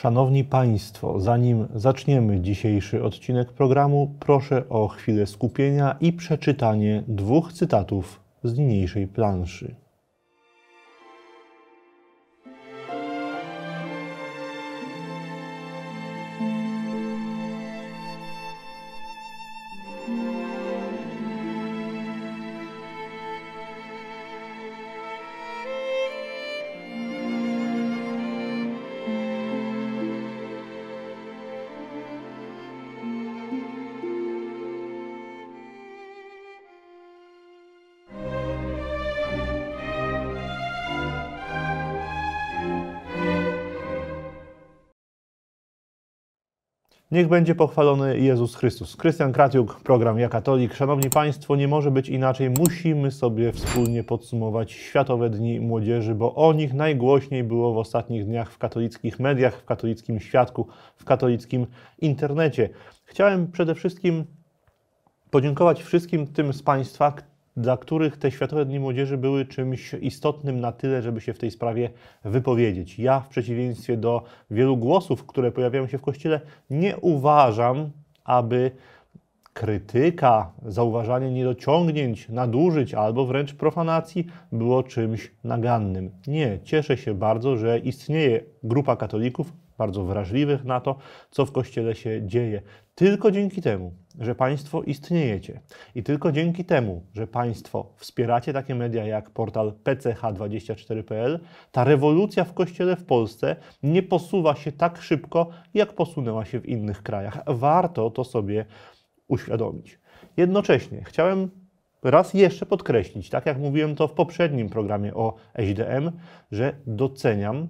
Szanowni Państwo, zanim zaczniemy dzisiejszy odcinek programu, proszę o chwilę skupienia i przeczytanie dwóch cytatów z niniejszej planszy. Niech będzie pochwalony Jezus Chrystus. Krystian Kratiuk, program Ja Katolik. Szanowni Państwo, nie może być inaczej. Musimy sobie wspólnie podsumować Światowe Dni Młodzieży, bo o nich najgłośniej było w ostatnich dniach w katolickich mediach, w katolickim świadku, w katolickim internecie. Chciałem przede wszystkim podziękować wszystkim tym z Państwa, dla których te Światowe Dni Młodzieży były czymś istotnym na tyle, żeby się w tej sprawie wypowiedzieć. Ja, w przeciwieństwie do wielu głosów, które pojawiają się w Kościele, nie uważam, aby krytyka, zauważanie niedociągnięć, nadużyć albo wręcz profanacji było czymś nagannym. Nie, cieszę się bardzo, że istnieje grupa katolików bardzo wrażliwych na to, co w Kościele się dzieje. Tylko dzięki temu że Państwo istniejecie. I tylko dzięki temu, że Państwo wspieracie takie media jak portal pch24.pl, ta rewolucja w kościele w Polsce nie posuwa się tak szybko, jak posunęła się w innych krajach. Warto to sobie uświadomić. Jednocześnie chciałem raz jeszcze podkreślić, tak jak mówiłem to w poprzednim programie o SDM, że doceniam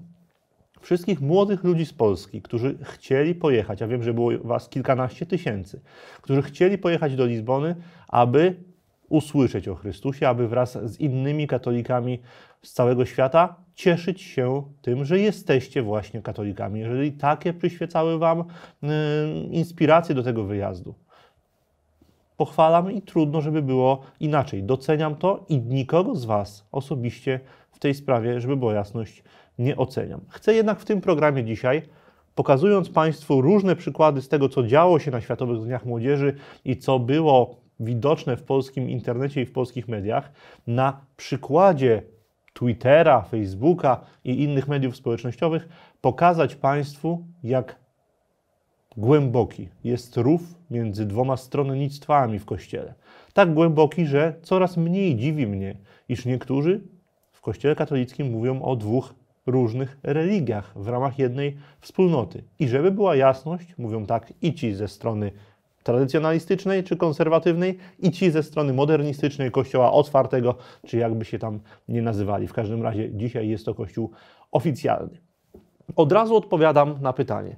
wszystkich młodych ludzi z Polski, którzy chcieli pojechać, a wiem, że było was kilkanaście tysięcy, którzy chcieli pojechać do Lizbony, aby usłyszeć o Chrystusie, aby wraz z innymi katolikami z całego świata cieszyć się tym, że jesteście właśnie katolikami. Jeżeli takie przyświecały wam y, inspiracje do tego wyjazdu, pochwalam i trudno, żeby było inaczej. Doceniam to i nikogo z was osobiście w tej sprawie, żeby była jasność, nie oceniam. Chcę jednak w tym programie dzisiaj, pokazując Państwu różne przykłady z tego, co działo się na Światowych Dniach Młodzieży i co było widoczne w polskim internecie i w polskich mediach, na przykładzie Twittera, Facebooka i innych mediów społecznościowych, pokazać Państwu, jak głęboki jest rów między dwoma stronnictwami w Kościele. Tak głęboki, że coraz mniej dziwi mnie, iż niektórzy w Kościele katolickim mówią o dwóch różnych religiach w ramach jednej wspólnoty. I żeby była jasność, mówią tak i ci ze strony tradycjonalistycznej czy konserwatywnej i ci ze strony modernistycznej kościoła otwartego, czy jakby się tam nie nazywali. W każdym razie dzisiaj jest to kościół oficjalny. Od razu odpowiadam na pytanie.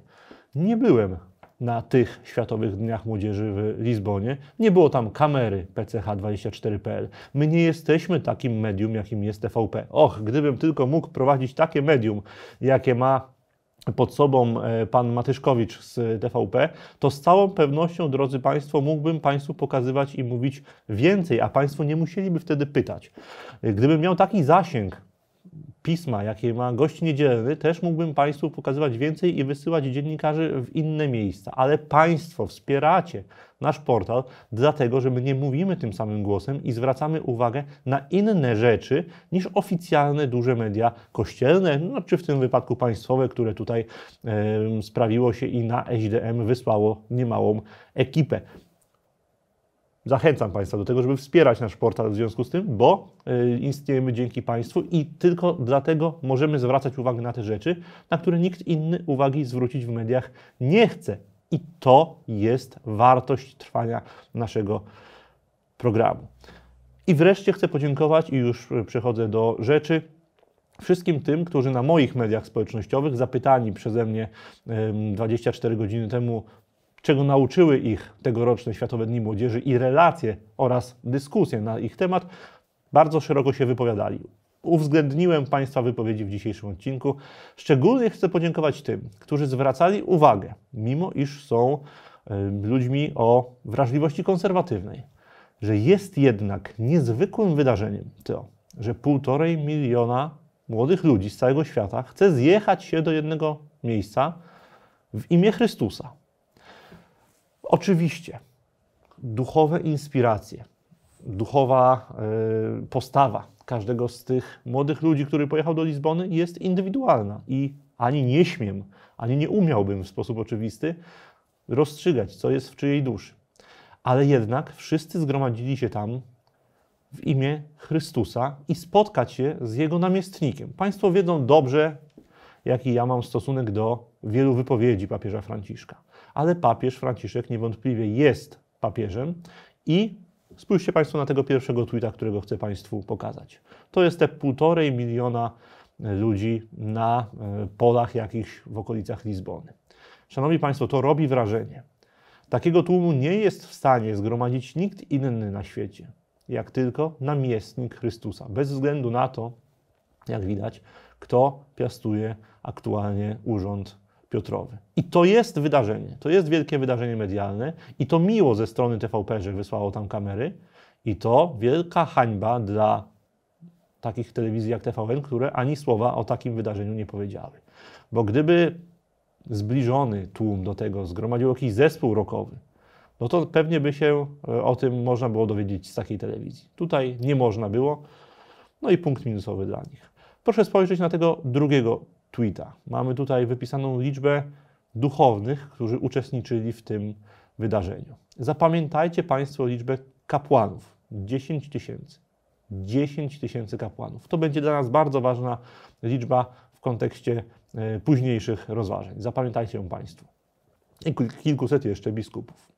Nie byłem na tych Światowych Dniach Młodzieży w Lizbonie. Nie było tam kamery PCH24.pl. My nie jesteśmy takim medium, jakim jest TVP. Och, gdybym tylko mógł prowadzić takie medium, jakie ma pod sobą e, pan Matyszkowicz z TVP, to z całą pewnością, drodzy Państwo, mógłbym Państwu pokazywać i mówić więcej, a Państwo nie musieliby wtedy pytać. E, gdybym miał taki zasięg, pisma, jakie ma gość niedzielny, też mógłbym Państwu pokazywać więcej i wysyłać dziennikarzy w inne miejsca. Ale Państwo wspieracie nasz portal, dlatego że my nie mówimy tym samym głosem i zwracamy uwagę na inne rzeczy niż oficjalne duże media kościelne, no, czy w tym wypadku państwowe, które tutaj e, sprawiło się i na SDM wysłało niemałą ekipę. Zachęcam Państwa do tego, żeby wspierać nasz portal w związku z tym, bo e, istniejemy dzięki Państwu i tylko dlatego możemy zwracać uwagę na te rzeczy, na które nikt inny uwagi zwrócić w mediach nie chce. I to jest wartość trwania naszego programu. I wreszcie chcę podziękować, i już przechodzę do rzeczy, wszystkim tym, którzy na moich mediach społecznościowych, zapytani przeze mnie 24 godziny temu czego nauczyły ich tegoroczne Światowe Dni Młodzieży i relacje oraz dyskusje na ich temat, bardzo szeroko się wypowiadali. Uwzględniłem Państwa wypowiedzi w dzisiejszym odcinku. Szczególnie chcę podziękować tym, którzy zwracali uwagę, mimo iż są ludźmi o wrażliwości konserwatywnej, że jest jednak niezwykłym wydarzeniem to, że półtorej miliona młodych ludzi z całego świata chce zjechać się do jednego miejsca w imię Chrystusa Oczywiście, duchowe inspiracje, duchowa y, postawa każdego z tych młodych ludzi, który pojechał do Lizbony, jest indywidualna i ani nie śmiem, ani nie umiałbym w sposób oczywisty rozstrzygać, co jest w czyjej duszy. Ale jednak wszyscy zgromadzili się tam w imię Chrystusa i spotkać się z Jego namiestnikiem. Państwo wiedzą dobrze, jaki ja mam stosunek do wielu wypowiedzi papieża Franciszka ale papież Franciszek niewątpliwie jest papieżem i spójrzcie Państwo na tego pierwszego tweeta, którego chcę Państwu pokazać. To jest te półtorej miliona e, ludzi na e, polach jakichś w okolicach Lizbony. Szanowni Państwo, to robi wrażenie. Takiego tłumu nie jest w stanie zgromadzić nikt inny na świecie, jak tylko namiestnik Chrystusa, bez względu na to, jak widać, kto piastuje aktualnie urząd Piotrowy. I to jest wydarzenie, to jest wielkie wydarzenie medialne i to miło ze strony TVP, że wysłało tam kamery i to wielka hańba dla takich telewizji jak TVN, które ani słowa o takim wydarzeniu nie powiedziały. Bo gdyby zbliżony tłum do tego zgromadził jakiś zespół rokowy, no to pewnie by się e, o tym można było dowiedzieć z takiej telewizji. Tutaj nie można było. No i punkt minusowy dla nich. Proszę spojrzeć na tego drugiego tweeta. Mamy tutaj wypisaną liczbę duchownych, którzy uczestniczyli w tym wydarzeniu. Zapamiętajcie Państwo liczbę kapłanów 10 tysięcy. 10 tysięcy kapłanów. To będzie dla nas bardzo ważna liczba w kontekście e, późniejszych rozważań. Zapamiętajcie ją Państwo. I kilkuset jeszcze biskupów.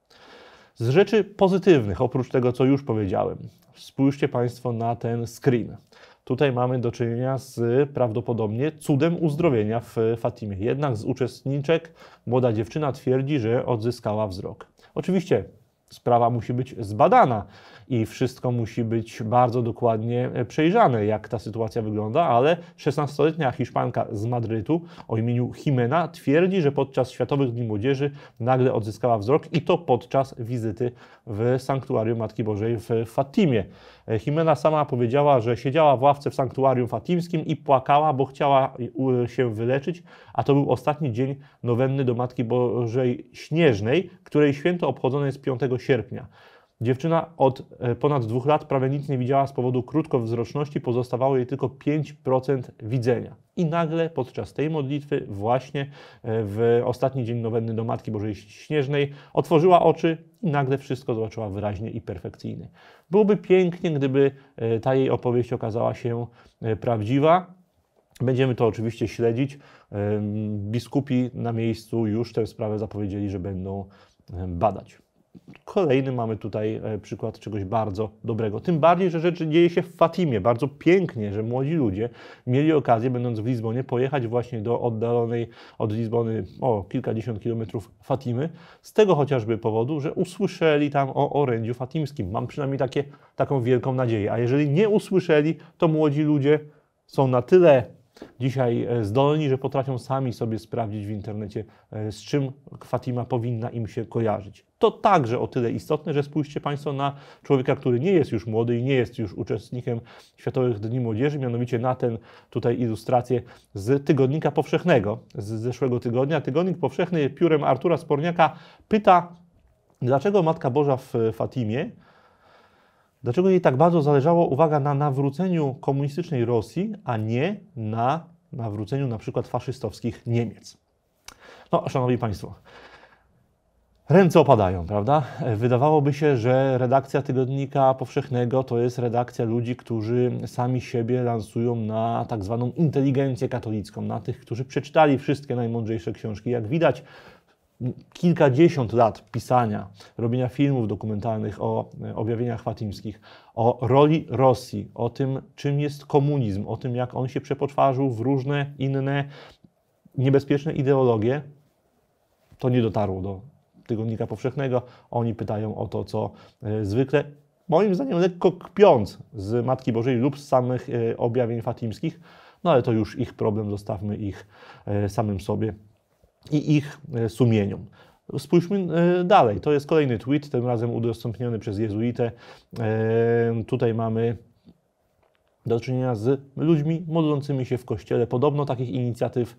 Z rzeczy pozytywnych, oprócz tego, co już powiedziałem, spójrzcie Państwo na ten screen. Tutaj mamy do czynienia z prawdopodobnie cudem uzdrowienia w Fatimie. Jednak z uczestniczek młoda dziewczyna twierdzi, że odzyskała wzrok. Oczywiście sprawa musi być zbadana i wszystko musi być bardzo dokładnie e, przejrzane, jak ta sytuacja wygląda, ale 16-letnia Hiszpanka z Madrytu o imieniu Jimena twierdzi, że podczas Światowych Dni Młodzieży nagle odzyskała wzrok i to podczas wizyty w sanktuarium Matki Bożej w Fatimie. E, Jimena sama powiedziała, że siedziała w ławce w sanktuarium fatimskim i płakała, bo chciała się wyleczyć, a to był ostatni dzień nowenny do Matki Bożej Śnieżnej, której święto obchodzone jest 5 sierpnia. Dziewczyna od e, ponad dwóch lat prawie nic nie widziała z powodu krótkowzroczności, pozostawało jej tylko 5% widzenia. I nagle podczas tej modlitwy, właśnie e, w ostatni dzień nowenny do Matki Bożej Śnieżnej, otworzyła oczy i nagle wszystko zobaczyła wyraźnie i perfekcyjnie. Byłoby pięknie, gdyby e, ta jej opowieść okazała się prawdziwa, Będziemy to oczywiście śledzić. Biskupi na miejscu już tę sprawę zapowiedzieli, że będą badać. Kolejny mamy tutaj e, przykład czegoś bardzo dobrego. Tym bardziej, że rzecz dzieje się w Fatimie. Bardzo pięknie, że młodzi ludzie mieli okazję, będąc w Lizbonie, pojechać właśnie do oddalonej od Lizbony o kilkadziesiąt kilometrów Fatimy. Z tego chociażby powodu, że usłyszeli tam o orędziu fatimskim. Mam przynajmniej takie, taką wielką nadzieję. A jeżeli nie usłyszeli, to młodzi ludzie są na tyle dzisiaj e, zdolni, że potrafią sami sobie sprawdzić w internecie, e, z czym Fatima powinna im się kojarzyć. To także o tyle istotne, że spójrzcie Państwo na człowieka, który nie jest już młody i nie jest już uczestnikiem Światowych Dni Młodzieży, mianowicie na ten tutaj ilustrację z Tygodnika Powszechnego z zeszłego tygodnia. Tygodnik Powszechny piórem Artura Sporniaka pyta, dlaczego Matka Boża w Fatimie Dlaczego jej tak bardzo zależało, uwaga, na nawróceniu komunistycznej Rosji, a nie na nawróceniu na przykład faszystowskich Niemiec? No, szanowni państwo, Ręce opadają, prawda? Wydawałoby się, że redakcja Tygodnika Powszechnego to jest redakcja ludzi, którzy sami siebie lansują na tak zwaną inteligencję katolicką, na tych, którzy przeczytali wszystkie najmądrzejsze książki. Jak widać, kilkadziesiąt lat pisania, robienia filmów dokumentalnych o e, objawieniach fatimskich, o roli Rosji, o tym, czym jest komunizm, o tym, jak on się przepotwarzył w różne inne niebezpieczne ideologie, to nie dotarło do Tygodnika Powszechnego. Oni pytają o to, co e, zwykle, moim zdaniem, lekko kpiąc z Matki Bożej lub z samych e, objawień fatimskich, no ale to już ich problem, zostawmy ich samym sobie i ich e, sumieniom. Spójrzmy e, dalej. To jest kolejny tweet, tym razem udostępniony przez jezuitę. E, tutaj mamy do czynienia z ludźmi modlącymi się w kościele. Podobno takich inicjatyw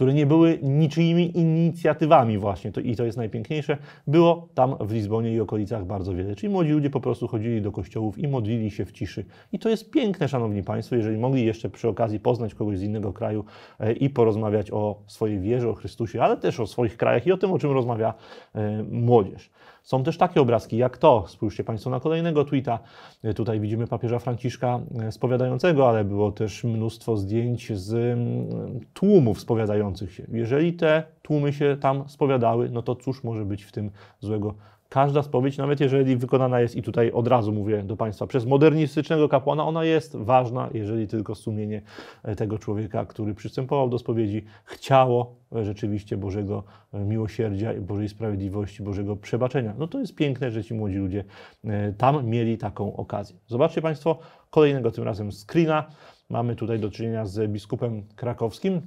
które nie były niczyimi inicjatywami właśnie, to, i to jest najpiękniejsze, było tam w Lizbonie i okolicach bardzo wiele. Czyli młodzi ludzie po prostu chodzili do kościołów i modlili się w ciszy. I to jest piękne, szanowni państwo, jeżeli mogli jeszcze przy okazji poznać kogoś z innego kraju e, i porozmawiać o swojej wierze, o Chrystusie, ale też o swoich krajach i o tym, o czym rozmawia e, młodzież. Są też takie obrazki jak to. Spójrzcie Państwo na kolejnego tweeta. Tutaj widzimy papieża Franciszka e, spowiadającego, ale było też mnóstwo zdjęć z mm, tłumów spowiadających się. Jeżeli te tłumy się tam spowiadały, no to cóż może być w tym złego? każda spowiedź, nawet jeżeli wykonana jest, i tutaj od razu mówię do Państwa, przez modernistycznego kapłana, ona jest ważna, jeżeli tylko sumienie e, tego człowieka, który przystępował do spowiedzi, chciało e, rzeczywiście Bożego e, miłosierdzia, Bożej sprawiedliwości, Bożego przebaczenia. No to jest piękne, że ci młodzi ludzie tam mieli taką okazję. Zobaczcie Państwo kolejnego tym razem screena. Mamy tutaj do czynienia z biskupem krakowskim,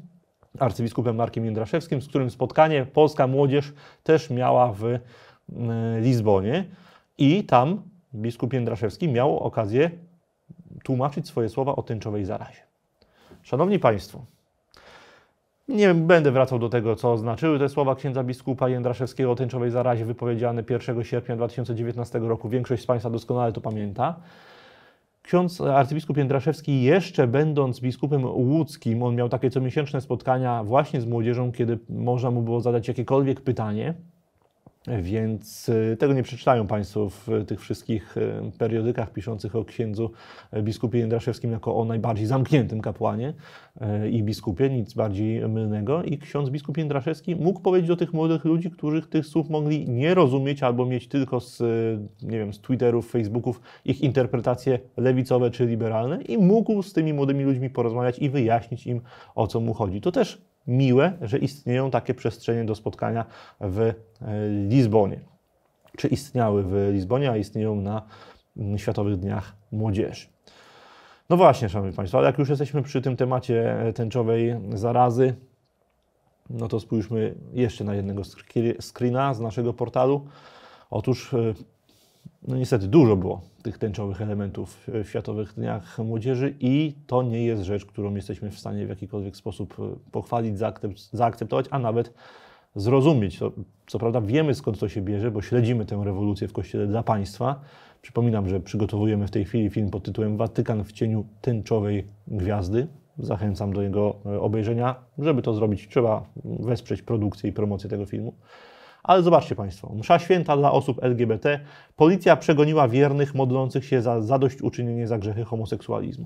arcybiskupem Markiem Jędraszewskim, z którym spotkanie polska młodzież też miała w Lizbonie i tam biskup Jędraszewski miał okazję tłumaczyć swoje słowa o tęczowej zarazie. Szanowni Państwo, nie będę wracał do tego, co znaczyły te słowa księdza biskupa Jędraszewskiego o tęczowej zarazie wypowiedziane 1 sierpnia 2019 roku. Większość z Państwa doskonale to pamięta. Ksiądz arcybiskup Jędraszewski, jeszcze będąc biskupem łódzkim, on miał takie comiesięczne spotkania właśnie z młodzieżą, kiedy można mu było zadać jakiekolwiek pytanie – więc y, tego nie przeczytają Państwo w y, tych wszystkich y, periodykach piszących o księdzu biskupie Jędraszewskim jako o najbardziej zamkniętym kapłanie i biskupie, nic bardziej mylnego. I ksiądz biskup Jędraszewski mógł powiedzieć do tych młodych ludzi, którzy tych słów mogli nie rozumieć albo mieć tylko z, nie wiem, z Twitterów, Facebooków ich interpretacje lewicowe czy liberalne i mógł z tymi młodymi ludźmi porozmawiać i wyjaśnić im, o co mu chodzi. To też miłe, że istnieją takie przestrzenie do spotkania w e, Lizbonie. Czy istniały w Lizbonie, a istnieją na mm, Światowych Dniach Młodzieży. No właśnie, Szanowni Państwo, ale jak już jesteśmy przy tym temacie e, tęczowej zarazy, no to spójrzmy jeszcze na jednego screena z naszego portalu. Otóż e, no niestety dużo było tych tęczowych elementów w Światowych Dniach Młodzieży i to nie jest rzecz, którą jesteśmy w stanie w jakikolwiek sposób e, pochwalić, zaakceptować, a nawet zrozumieć. co prawda wiemy skąd to się bierze, bo śledzimy tę rewolucję w Kościele dla państwa. Przypominam, że przygotowujemy w tej chwili film pod tytułem Watykan w cieniu tęczowej gwiazdy. Zachęcam do jego e, obejrzenia. Żeby to zrobić, trzeba wesprzeć produkcję i promocję tego filmu. Ale zobaczcie Państwo, msza święta dla osób LGBT, policja przegoniła wiernych modlących się za zadośćuczynienie za grzechy homoseksualizmu.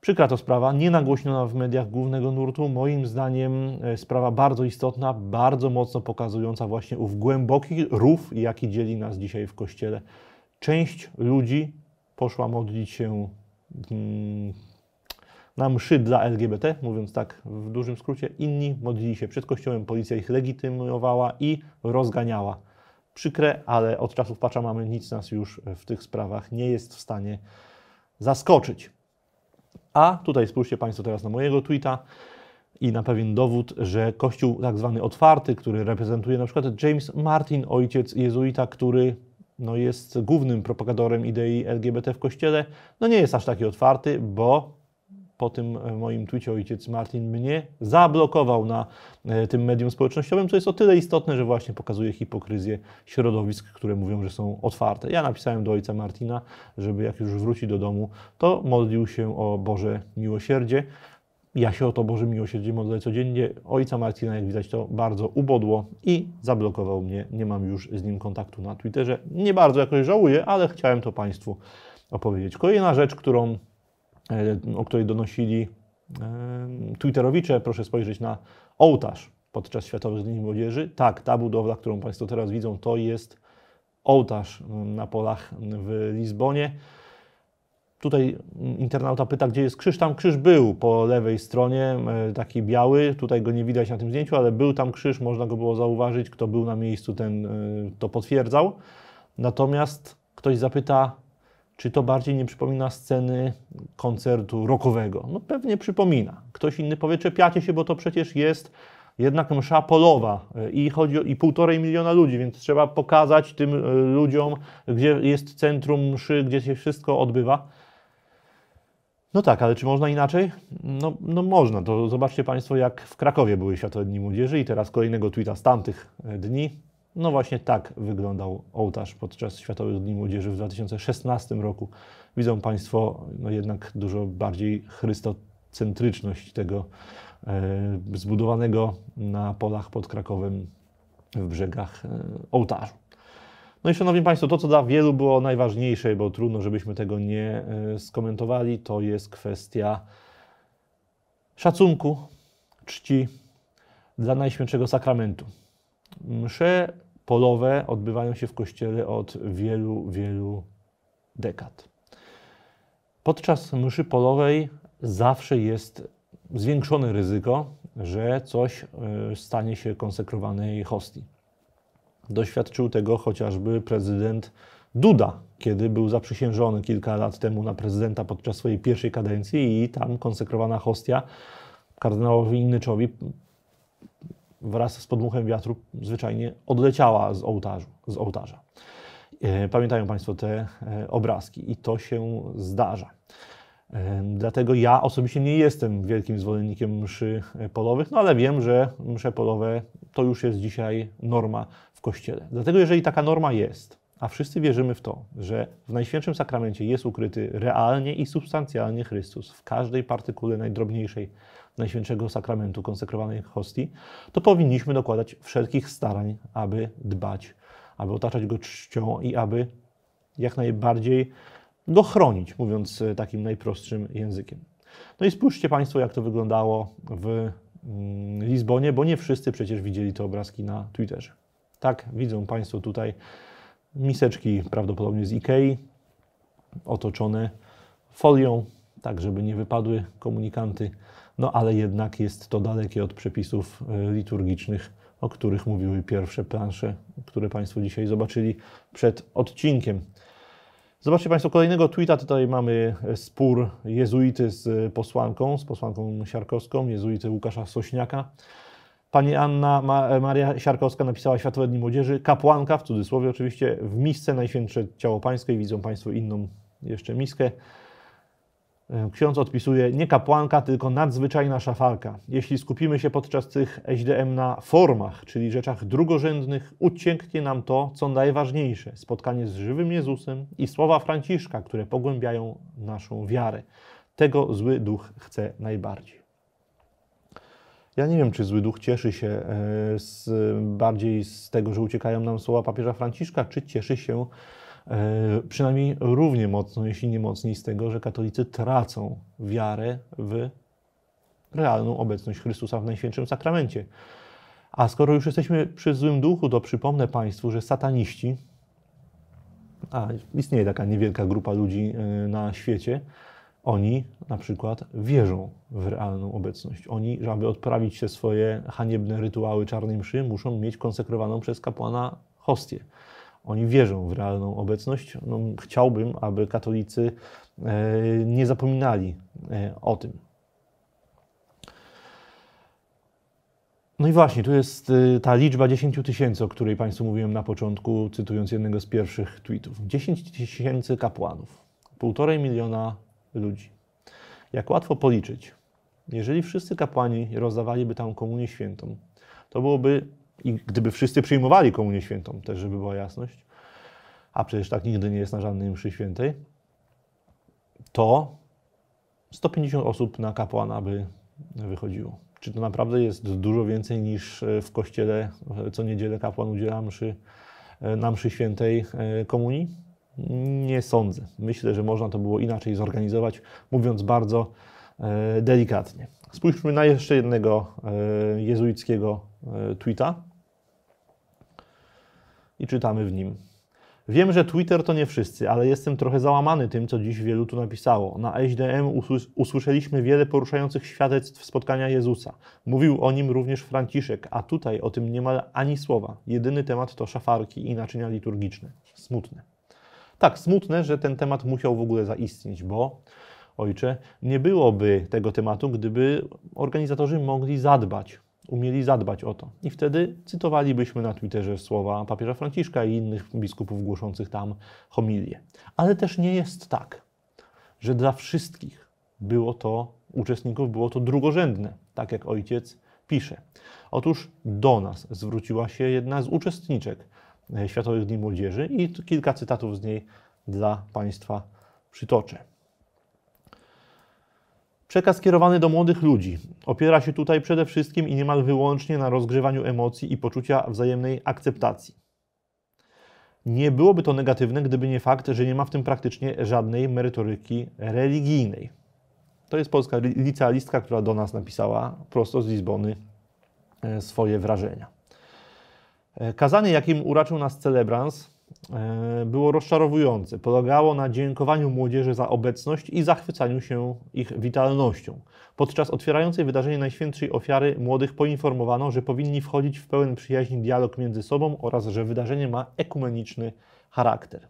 Przykra to sprawa, nie nagłośniona w mediach głównego nurtu. Moim zdaniem e, sprawa bardzo istotna, bardzo mocno pokazująca właśnie ów głęboki rów, jaki dzieli nas dzisiaj w kościele. Część ludzi poszła modlić się mm, na mszy dla LGBT, mówiąc tak w dużym skrócie, inni modlili się przed kościołem, policja ich legitymowała i rozganiała. Przykre, ale od czasów Paczamamy nic nas już w tych sprawach nie jest w stanie zaskoczyć. A tutaj spójrzcie Państwo teraz na mojego tweeta i na pewien dowód, że kościół tak zwany otwarty, który reprezentuje na przykład James Martin, ojciec jezuita, który no, jest głównym propagadorem idei LGBT w kościele, no nie jest aż taki otwarty, bo po tym e, moim twicie ojciec Martin mnie zablokował na e, tym medium społecznościowym, co jest o tyle istotne, że właśnie pokazuje hipokryzję środowisk, które mówią, że są otwarte. Ja napisałem do ojca Martina, żeby jak już wróci do domu, to modlił się o Boże miłosierdzie. Ja się o to Boże miłosierdzie modlę codziennie. Ojca Martina, jak widać, to bardzo ubodło i zablokował mnie. Nie mam już z nim kontaktu na Twitterze. Nie bardzo jakoś żałuję, ale chciałem to Państwu opowiedzieć. Kolejna rzecz, którą E, o której donosili e, Twitterowicze, proszę spojrzeć na ołtarz podczas Światowych Dni Młodzieży. Tak, ta budowla, którą Państwo teraz widzą, to jest ołtarz na polach w Lizbonie. Tutaj internauta pyta, gdzie jest krzyż. Tam krzyż był po lewej stronie, e, taki biały. Tutaj go nie widać na tym zdjęciu, ale był tam krzyż, można go było zauważyć. Kto był na miejscu, ten to potwierdzał. Natomiast ktoś zapyta, czy to bardziej nie przypomina sceny koncertu rockowego? No pewnie przypomina. Ktoś inny powie, czepiacie się, bo to przecież jest jednak msza polowa e, i chodzi o i półtorej miliona ludzi, więc trzeba pokazać tym e, ludziom, gdzie jest centrum mszy, gdzie się wszystko odbywa. No tak, ale czy można inaczej? No, no można. To zobaczcie Państwo, jak w Krakowie były Światowe Dni Młodzieży i teraz kolejnego tweeta z tamtych e, dni. No właśnie tak wyglądał ołtarz podczas Światowych Dni Młodzieży w 2016 roku. Widzą Państwo no jednak dużo bardziej chrystocentryczność tego e, zbudowanego na polach pod Krakowem w brzegach e, ołtarzu. No i Szanowni Państwo, to co dla wielu było najważniejsze, bo trudno, żebyśmy tego nie e, skomentowali, to jest kwestia szacunku, czci dla Najświętszego Sakramentu. Msze polowe odbywają się w kościele od wielu, wielu dekad. Podczas mszy polowej zawsze jest zwiększone ryzyko, że coś e, stanie się konsekrowanej hostii. Doświadczył tego chociażby prezydent Duda, kiedy był zaprzysiężony kilka lat temu na prezydenta podczas swojej pierwszej kadencji i tam konsekrowana hostia kardynałowi Innyczowi wraz z podmuchem wiatru zwyczajnie odleciała z, ołtarzu, z ołtarza. E, pamiętają Państwo te e, obrazki i to się zdarza. E, dlatego ja osobiście nie jestem wielkim zwolennikiem mszy polowych, no ale wiem, że msze polowe to już jest dzisiaj norma w kościele. Dlatego jeżeli taka norma jest, a wszyscy wierzymy w to, że w Najświętszym Sakramencie jest ukryty realnie i substancjalnie Chrystus w każdej partykule najdrobniejszej Najświętszego Sakramentu konsekrowanej hostii, to powinniśmy dokładać wszelkich starań, aby dbać, aby otaczać Go czcią i aby jak najbardziej Go chronić, mówiąc e, takim najprostszym językiem. No i spójrzcie Państwo, jak to wyglądało w mm, Lizbonie, bo nie wszyscy przecież widzieli te obrazki na Twitterze. Tak widzą Państwo tutaj miseczki prawdopodobnie z Ikei, otoczone folią, tak żeby nie wypadły komunikanty, no ale jednak jest to dalekie od przepisów e, liturgicznych, o których mówiły pierwsze plansze, które Państwo dzisiaj zobaczyli przed odcinkiem. Zobaczcie Państwo kolejnego tweeta. Tutaj mamy e, spór jezuity z e, posłanką, z posłanką siarkowską, jezuity Łukasza Sośniaka. Pani Anna Maria Siarkowska napisała Światowe Dni Młodzieży, kapłanka, w cudzysłowie oczywiście, w misce Najświętsze Ciało Pańskie i widzą Państwo inną jeszcze miskę. E, ksiądz odpisuje, nie kapłanka, tylko nadzwyczajna szafarka. Jeśli skupimy się podczas tych SDM na formach, czyli rzeczach drugorzędnych, ucieknie nam to, co najważniejsze, spotkanie z żywym Jezusem i słowa Franciszka, które pogłębiają naszą wiarę. Tego zły duch chce najbardziej. Ja nie wiem, czy zły duch cieszy się e, z, bardziej z tego, że uciekają nam słowa papieża Franciszka, czy cieszy się e, przynajmniej równie mocno, jeśli nie mocniej, z tego, że katolicy tracą wiarę w realną obecność Chrystusa w Najświętszym Sakramencie. A skoro już jesteśmy przy złym duchu, to przypomnę Państwu, że sataniści, a istnieje taka niewielka grupa ludzi e, na świecie, oni na przykład wierzą w realną obecność. Oni, aby odprawić się swoje haniebne rytuały czarnej mszy, muszą mieć konsekrowaną przez kapłana hostię. Oni wierzą w realną obecność. No, chciałbym, aby katolicy e, nie zapominali e, o tym. No i właśnie, tu jest y, ta liczba 10 tysięcy, o której Państwu mówiłem na początku, cytując jednego z pierwszych tweetów. 10 tysięcy kapłanów, półtorej miliona ludzi. Jak łatwo policzyć, jeżeli wszyscy kapłani rozdawaliby tam komunię świętą, to byłoby, i gdyby wszyscy przyjmowali komunię świętą, też żeby była jasność, a przecież tak nigdy nie jest na żadnej mszy świętej, to 150 osób na kapłana by wychodziło. Czy to naprawdę jest dużo więcej niż e, w kościele e, co niedzielę kapłan udziela mszy, e, na mszy świętej komunii? Nie sądzę. Myślę, że można to było inaczej zorganizować, mówiąc bardzo e, delikatnie. Spójrzmy na jeszcze jednego e, jezuickiego e, tweeta i czytamy w nim. Wiem, że Twitter to nie wszyscy, ale jestem trochę załamany tym, co dziś wielu tu napisało. Na SDM usłys usłyszeliśmy wiele poruszających świadectw spotkania Jezusa. Mówił o nim również Franciszek, a tutaj o tym niemal ani słowa. Jedyny temat to szafarki i naczynia liturgiczne. Smutne. Tak, smutne, że ten temat musiał w ogóle zaistnieć, bo ojcze, nie byłoby tego tematu, gdyby organizatorzy mogli zadbać, umieli zadbać o to. I wtedy cytowalibyśmy na Twitterze słowa papieża Franciszka i innych biskupów głoszących tam homilię. Ale też nie jest tak, że dla wszystkich było to, uczestników było to drugorzędne, tak jak ojciec pisze. Otóż do nas zwróciła się jedna z uczestniczek E, Światowych Dni Młodzieży i kilka cytatów z niej dla Państwa przytoczę. Przekaz kierowany do młodych ludzi opiera się tutaj przede wszystkim i niemal wyłącznie na rozgrzewaniu emocji i poczucia wzajemnej akceptacji. Nie byłoby to negatywne, gdyby nie fakt, że nie ma w tym praktycznie żadnej merytoryki religijnej. To jest polska licealistka, która do nas napisała prosto z Lizbony e, swoje wrażenia. E, kazanie, jakim uraczył nas celebrans, e, było rozczarowujące. Polegało na dziękowaniu młodzieży za obecność i zachwycaniu się ich witalnością. Podczas otwierającej wydarzenie Najświętszej Ofiary młodych poinformowano, że powinni wchodzić w pełen przyjaźń dialog między sobą oraz że wydarzenie ma ekumeniczny charakter.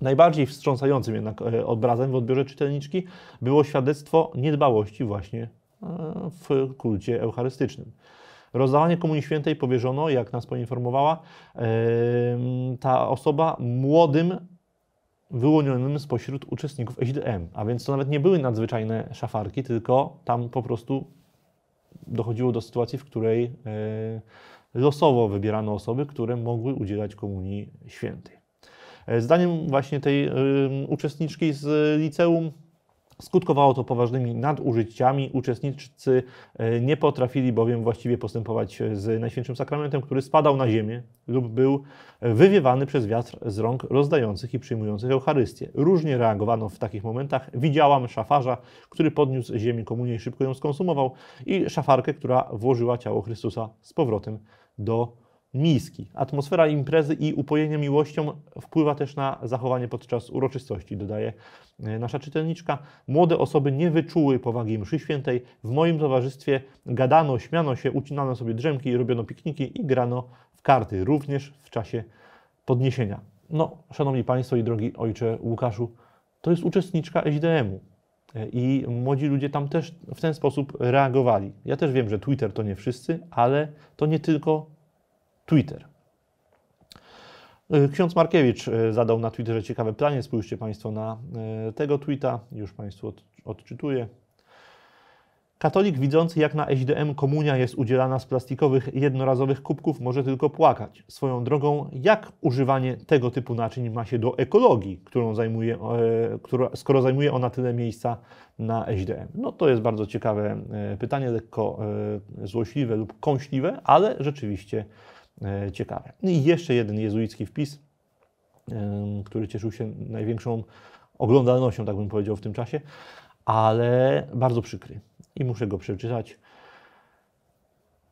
Najbardziej wstrząsającym jednak e, obrazem w odbiorze czytelniczki było świadectwo niedbałości właśnie w kulcie eucharystycznym. Rozdawanie Komunii Świętej powierzono, jak nas poinformowała ta osoba, młodym wyłonionym spośród uczestników SDM. A więc to nawet nie były nadzwyczajne szafarki, tylko tam po prostu dochodziło do sytuacji, w której e, losowo wybierano osoby, które mogły udzielać Komunii Świętej. E, zdaniem właśnie tej uczestniczki z liceum Skutkowało to poważnymi nadużyciami. Uczestnicy e, nie potrafili bowiem właściwie postępować e, z Najświętszym Sakramentem, który spadał na ziemię lub był e, wywiewany przez wiatr z rąk rozdających i przyjmujących Eucharystię. Różnie reagowano w takich momentach. Widziałam szafarza, który podniósł ziemię komunię i szybko ją skonsumował i szafarkę, która włożyła ciało Chrystusa z powrotem do miejski. Atmosfera imprezy i upojenie miłością wpływa też na zachowanie podczas uroczystości, dodaje e, nasza czytelniczka. Młode osoby nie wyczuły powagi mszy świętej. W moim towarzystwie gadano, śmiano się, ucinano sobie drzemki, robiono pikniki i grano w karty, również w czasie podniesienia. No, szanowni Państwo i drogi ojcze Łukaszu, to jest uczestniczka SDM-u. E, I młodzi ludzie tam też w ten sposób reagowali. Ja też wiem, że Twitter to nie wszyscy, ale to nie tylko Twitter. E, ksiądz Markiewicz e, zadał na Twitterze ciekawe pytanie. Spójrzcie Państwo na e, tego tweeta, już Państwu odczytuję. Katolik widzący, jak na SDM komunia jest udzielana z plastikowych, jednorazowych kubków, może tylko płakać. Swoją drogą, jak używanie tego typu naczyń ma się do ekologii, którą zajmuje, skoro zajmuje ona tyle miejsca na SDM? No to jest bardzo ciekawe pytanie, lekko złośliwe lub kąśliwe, ale rzeczywiście E, ciekawe. No I jeszcze jeden jezuicki wpis, który cieszył się największą oglądalnością, tak bym powiedział, w tym czasie, ale bardzo przykry i muszę go przeczytać.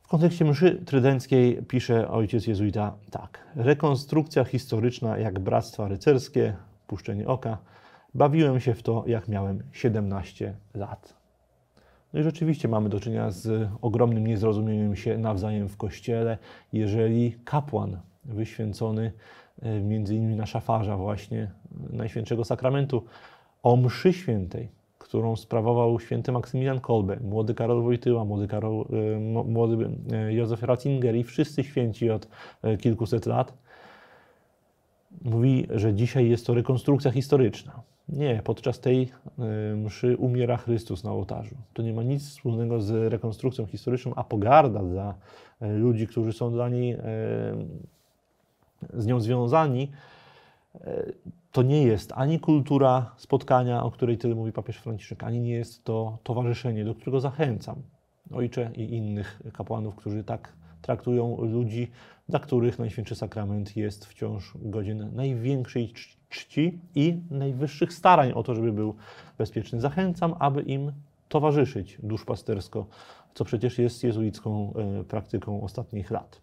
W kontekście mszy trydenckiej pisze ojciec jezuita tak. Rekonstrukcja historyczna jak bractwa rycerskie, puszczenie oka. Bawiłem się w to, jak miałem 17 lat. No i rzeczywiście mamy do czynienia z ogromnym niezrozumieniem się nawzajem w kościele, jeżeli kapłan wyświęcony e, między innymi na szafarza właśnie Najświętszego Sakramentu o mszy świętej, którą sprawował święty Maksymilian Kolbe, młody Karol Wojtyła, młody, Karol, e, młody e, Józef Ratzinger i wszyscy święci od kilkuset lat, mówi, że dzisiaj jest to rekonstrukcja historyczna. Nie, podczas tej y, mszy umiera Chrystus na ołtarzu. To nie ma nic wspólnego z rekonstrukcją historyczną, a pogarda dla y, ludzi, którzy są dla niej, y, z nią związani, to nie jest ani kultura spotkania, o której tyle mówi papież Franciszek, ani nie jest to towarzyszenie, do którego zachęcam ojcze i innych kapłanów, którzy tak traktują ludzi dla których Najświętszy Sakrament jest wciąż godzien największej czci i najwyższych starań o to, żeby był bezpieczny. Zachęcam, aby im towarzyszyć duszpastersko, co przecież jest jezuicką e, praktyką ostatnich lat.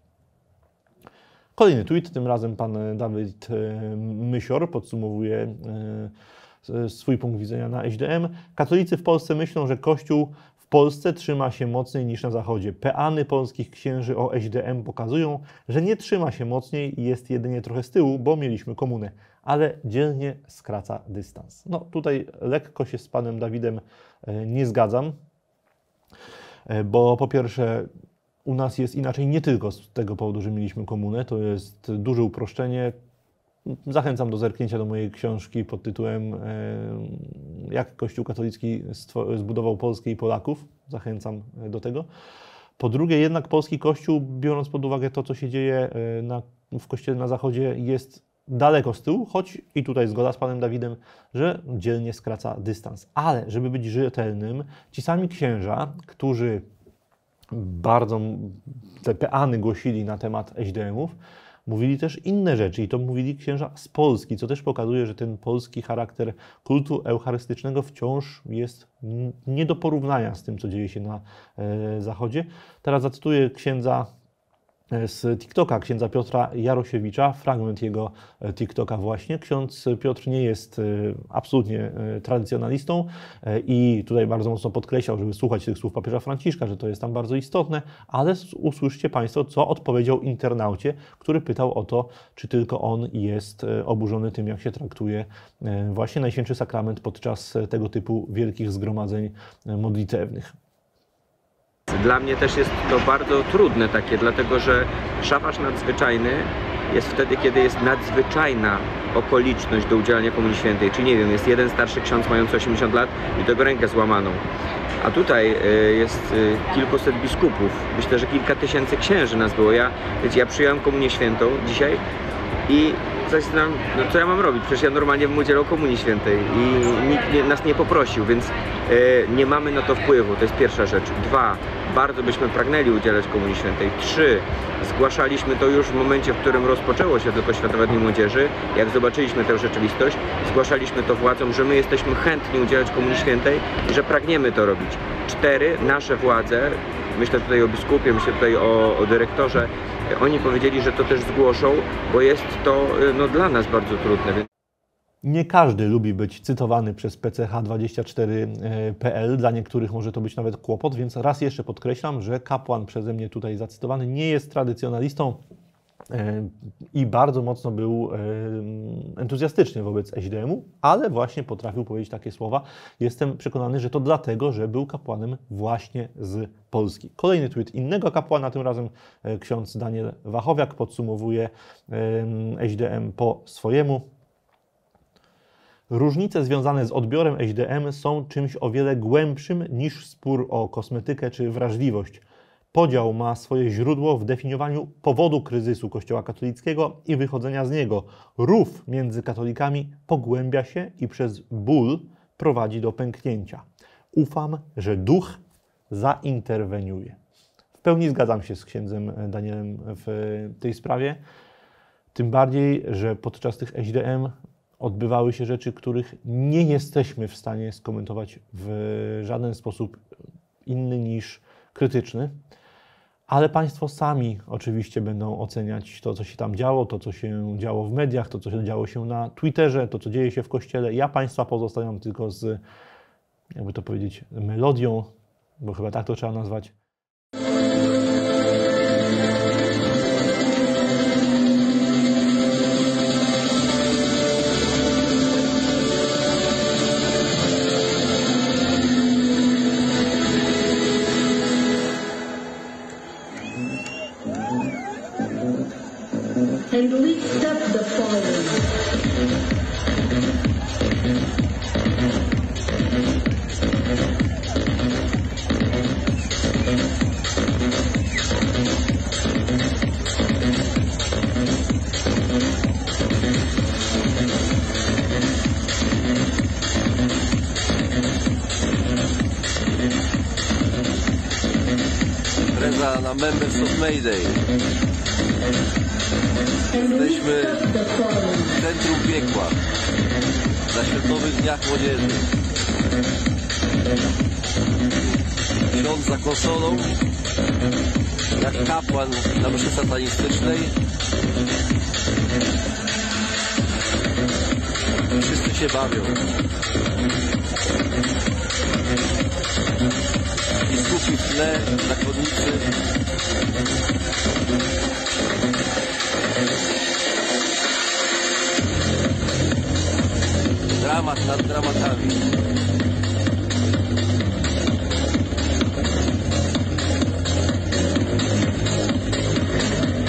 Kolejny tweet, tym razem pan Dawid e, Mysior podsumowuje e, swój punkt widzenia na SDM. Katolicy w Polsce myślą, że Kościół w Polsce trzyma się mocniej niż na Zachodzie. Peany polskich księży o SDM pokazują, że nie trzyma się mocniej i jest jedynie trochę z tyłu, bo mieliśmy komunę, ale dzielnie skraca dystans. No tutaj lekko się z panem Dawidem e, nie zgadzam, e, bo po pierwsze u nas jest inaczej nie tylko z tego powodu, że mieliśmy komunę, to jest duże uproszczenie, Zachęcam do zerknięcia do mojej książki pod tytułem Jak Kościół katolicki zbudował Polskę i Polaków. Zachęcam e, do tego. Po drugie, jednak polski Kościół, biorąc pod uwagę to, co się dzieje e, na, w Kościele na Zachodzie, jest daleko z tyłu, choć i tutaj zgoda z panem Dawidem, że dzielnie skraca dystans. Ale, żeby być rzetelnym, ci sami księża, którzy bardzo te peany głosili na temat SDM-ów, Mówili też inne rzeczy i to mówili księża z Polski, co też pokazuje, że ten polski charakter kultu eucharystycznego wciąż jest nie do porównania z tym, co dzieje się na e, Zachodzie. Teraz zacytuję księdza E, z TikToka księdza Piotra Jarosiewicza, fragment jego e, TikToka właśnie. Ksiądz e, Piotr nie jest absolutnie tradycjonalistą i tutaj bardzo mocno podkreślał, żeby słuchać tych słów papieża Franciszka, że to jest tam bardzo istotne, ale usłyszcie Państwo, co odpowiedział internaucie, który pytał o to, czy tylko on jest oburzony tym, jak się traktuje właśnie Najświętszy Sakrament podczas tego typu wielkich zgromadzeń modlitewnych. Dla mnie też jest to bardzo trudne takie, dlatego że szafarz nadzwyczajny jest wtedy, kiedy jest nadzwyczajna okoliczność do udzielania Komunii Świętej. Czy nie wiem, jest jeden starszy ksiądz mający 80 lat i tego rękę złamaną. A tutaj e, jest e, kilkuset biskupów, myślę, że kilka tysięcy księży nas było. Ja, wiecie, ja przyjąłem Komunię Świętą dzisiaj i no co ja mam robić, przecież ja normalnie bym udzielał Komunii Świętej i nikt nie, nas nie poprosił, więc e, nie mamy na to wpływu, to jest pierwsza rzecz. Dwa, bardzo byśmy pragnęli udzielać Komunii Świętej. Trzy, zgłaszaliśmy to już w momencie, w którym rozpoczęło się tylko Światowe Dni Młodzieży. Jak zobaczyliśmy tę rzeczywistość, zgłaszaliśmy to władzom, że my jesteśmy chętni udzielać Komunii Świętej i że pragniemy to robić. Cztery, nasze władze, myślę tutaj o biskupie, myślę tutaj o, o dyrektorze, oni powiedzieli, że to też zgłoszą, bo jest to y, no, dla nas bardzo trudne. Nie każdy lubi być cytowany przez PCH24.pl. Dla niektórych może to być nawet kłopot, więc raz jeszcze podkreślam, że kapłan przeze mnie tutaj zacytowany nie jest tradycjonalistą e, i bardzo mocno był e, entuzjastyczny wobec SDM-u, ale właśnie potrafił powiedzieć takie słowa. Jestem przekonany, że to dlatego, że był kapłanem właśnie z Polski. Kolejny tweet innego kapłana, tym razem e, ksiądz Daniel Wachowiak podsumowuje SDM po swojemu. Różnice związane z odbiorem HDM są czymś o wiele głębszym niż spór o kosmetykę czy wrażliwość. Podział ma swoje źródło w definiowaniu powodu kryzysu Kościoła katolickiego i wychodzenia z niego. Rów między katolikami pogłębia się i przez ból prowadzi do pęknięcia. Ufam, że duch zainterweniuje. W pełni zgadzam się z księdzem Danielem w tej sprawie. Tym bardziej, że podczas tych SDM odbywały się rzeczy, których nie jesteśmy w stanie skomentować w żaden sposób inny niż krytyczny. Ale Państwo sami oczywiście będą oceniać to, co się tam działo, to, co się działo w mediach, to, co działo się na Twitterze, to, co dzieje się w kościele. Ja Państwa pozostawiam tylko z, jakby to powiedzieć, melodią, bo chyba tak to trzeba nazwać, na, Members of Mayday. Jesteśmy w centrum piekła, na Światowych Dniach Młodzieży. I za konsolą, jak kapłan na mszy satanistycznej. Wszyscy się bawią. ci w tle zakładnicy. Dramat nad dramatami.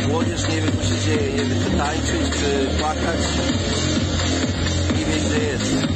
Młodzież nie wie, co się dzieje, nie wie, czy tańczyć, czy płakać. Nie wie, gdzie jest.